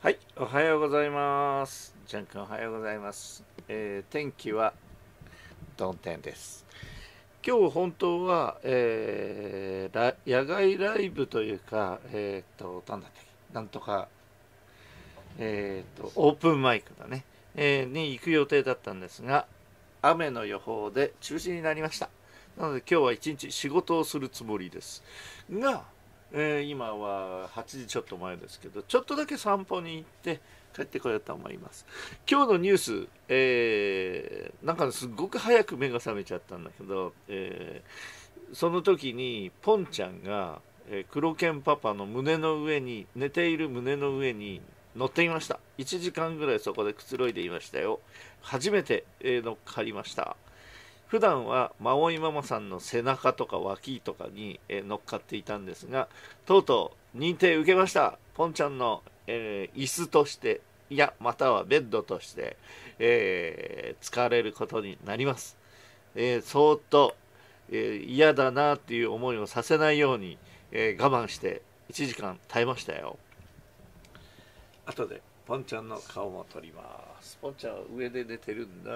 はい、おはようございます。ジャン君おはようございます。えー、天気は曇天です。今日本当は、えー、野外ライブというか、えっ、と、なんだっけ、なんとか、えっ、と、オープンマイクだね、えに行く予定だったんですが、雨の予報で中止になりました。なので今日は一日仕事をするつもりです。が、えー、今は8時ちょっと前ですけどちょっとだけ散歩に行って帰ってこようと思います今日のニュース、えー、なんかすっごく早く目が覚めちゃったんだけど、えー、その時にポンちゃんが、えー、黒犬パパの胸の上に寝ている胸の上に乗っていました1時間ぐらいそこでくつろいでいましたよ初めて乗っかりました普段は孫いママさんの背中とか脇とかに、え乗っかっていたんですがとうとう認定受けましたポンちゃんの、えー、椅子としていやまたはベッドとして、えー、使われることになります、えー、そっと、え嫌だなっていう思いをさせないように、え我慢して1時間耐えましたよ後でポンちゃんの顔も撮りますポンちゃんは上で寝てるんだ